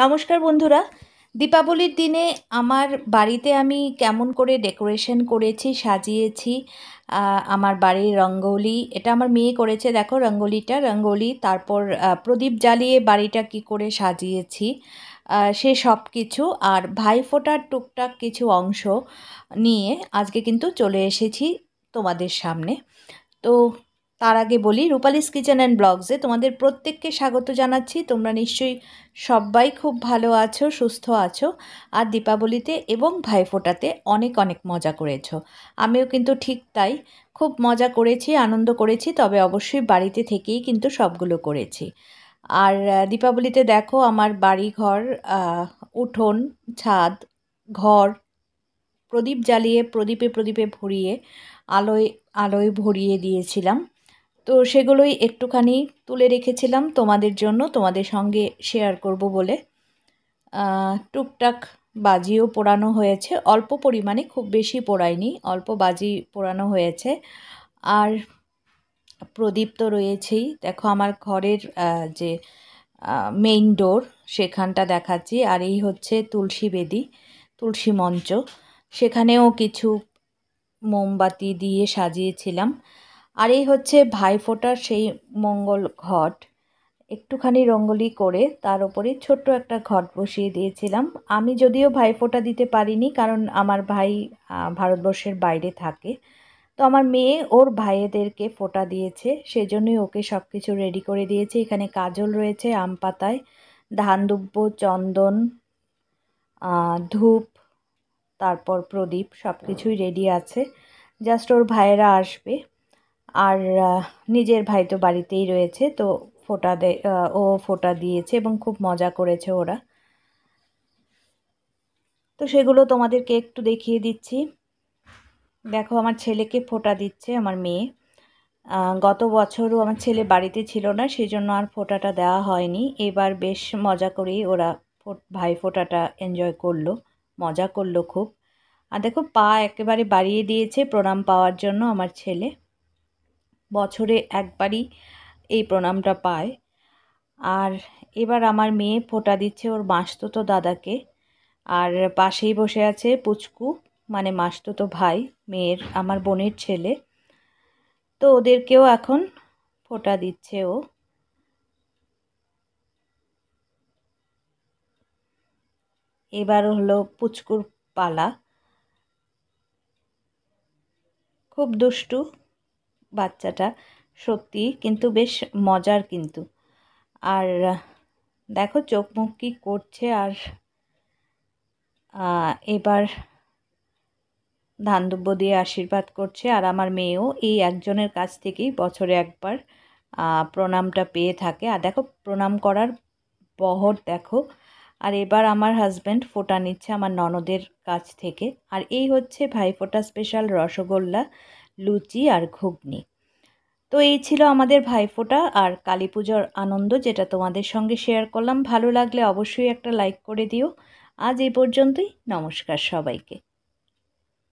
নমস্কার বন্ধুরা দীপাবলির দিনে আমার বাড়িতে আমি কেমন করে ডেকোরেশন করেছি সাজিয়েছি আমার বাড়ির রঙ্গোলি এটা আমার মেয়ে করেছে দেখো রঙ্গোলিটা রঙ্গোলি তারপর প্রদীপ জ্বালিয়ে বাড়িটা কি করে সাজিয়েছি সে সব কিছু আর ভাইফোঁটার টুকটাক কিছু অংশ নিয়ে আজকে কিন্তু চলে এসেছি তোমাদের সামনে তো তার আগে বলি রূপালিস কিচেন অ্যান্ড ব্লগসে তোমাদের প্রত্যেককে স্বাগত জানাচ্ছি তোমরা নিশ্চয়ই সবাই খুব ভালো আছো সুস্থ আছো আর দীপাবলিতে এবং ভাইফোঁটাতে অনেক অনেক মজা করেছ আমিও কিন্তু ঠিক তাই খুব মজা করেছি আনন্দ করেছি তবে অবশ্যই বাড়িতে থেকেই কিন্তু সবগুলো করেছি আর দীপাবলিতে দেখো আমার বাড়ি ঘর উঠোন ছাদ ঘর প্রদীপ জ্বালিয়ে প্রদীপে প্রদীপে ভরিয়ে আলোয় আলোয় ভরিয়ে দিয়েছিলাম তো সেগুলোই একটুখানি তুলে রেখেছিলাম তোমাদের জন্য তোমাদের সঙ্গে শেয়ার করব বলে টুকটাক বাজিও পোড়ানো হয়েছে অল্প পরিমাণে খুব বেশি পোড়ায়নি অল্প বাজি পোড়ানো হয়েছে আর প্রদীপ তো রয়েছেই দেখো আমার ঘরের যে মেইন ডোর সেখানটা দেখাচ্ছি আর এই হচ্ছে তুলসী বেদি তুলসী মঞ্চ সেখানেও কিছু মোমবাতি দিয়ে সাজিয়েছিলাম আর এই হচ্ছে ভাইফোঁটার সেই মঙ্গল ঘট একটুখানি রঙ্গলি করে তার ওপরে ছোট্ট একটা ঘট বসিয়ে দিয়েছিলাম আমি যদিও ভাইফোঁটা দিতে পারিনি কারণ আমার ভাই ভারতবর্ষের বাইরে থাকে তো আমার মেয়ে ওর ভাইয়েদেরকে ফোঁটা দিয়েছে সেজন্যই ওকে সব কিছু রেডি করে দিয়েছে এখানে কাজল রয়েছে আম পাতায় ধান দুব্য চন্দন ধূপ তারপর প্রদীপ সব কিছুই রেডি আছে জাস্ট ওর ভাইয়েরা আসবে আর নিজের ভাই তো বাড়িতেই রয়েছে তো ফোটা দে ও ফোটা দিয়েছে এবং খুব মজা করেছে ওরা তো সেগুলো তোমাদেরকে একটু দেখিয়ে দিচ্ছি দেখো আমার ছেলেকে ফোটা দিচ্ছে আমার মেয়ে গত বছরও আমার ছেলে বাড়িতে ছিল না সেই জন্য আর ফোটাটা দেওয়া হয়নি এবার বেশ মজা করেই ওরা ভাই ফোটাটা এনজয় করলো মজা করলো খুব আর দেখো পা একেবারে বাড়িয়ে দিয়েছে প্রণাম পাওয়ার জন্য আমার ছেলে বছরে একবারই এই প্রণামটা পায় আর এবার আমার মেয়ে ফোটা দিচ্ছে ওর মাসতুতো দাদাকে আর পাশেই বসে আছে পুচকু মানে মাসতুতো ভাই মেয়ের আমার বোনের ছেলে তো ওদেরকেও এখন ফোটা দিচ্ছে ও এবার হলো পুচকুর পালা খুব দুষ্টু বাচ্চাটা সত্যি কিন্তু বেশ মজার কিন্তু আর দেখো চোখ মুখ কী করছে আর এবার ধান দিয়ে আশীর্বাদ করছে আর আমার মেয়েও এই একজনের কাছ থেকেই বছরে একবার প্রণামটা পেয়ে থাকে আর দেখো প্রণাম করার বহর দেখো আর এবার আমার হাজব্যান্ড ফোটা নিচ্ছে আমার ননদের কাছ থেকে আর এই হচ্ছে ভাইফোঁটা স্পেশাল রসগোল্লা লুচি আর ঘুগনি তো এই ছিল আমাদের ভাইফোঁটা আর কালী পুজোর আনন্দ যেটা তোমাদের সঙ্গে শেয়ার করলাম ভালো লাগলে অবশ্যই একটা লাইক করে দিও আজ এই পর্যন্তই নমস্কার সবাইকে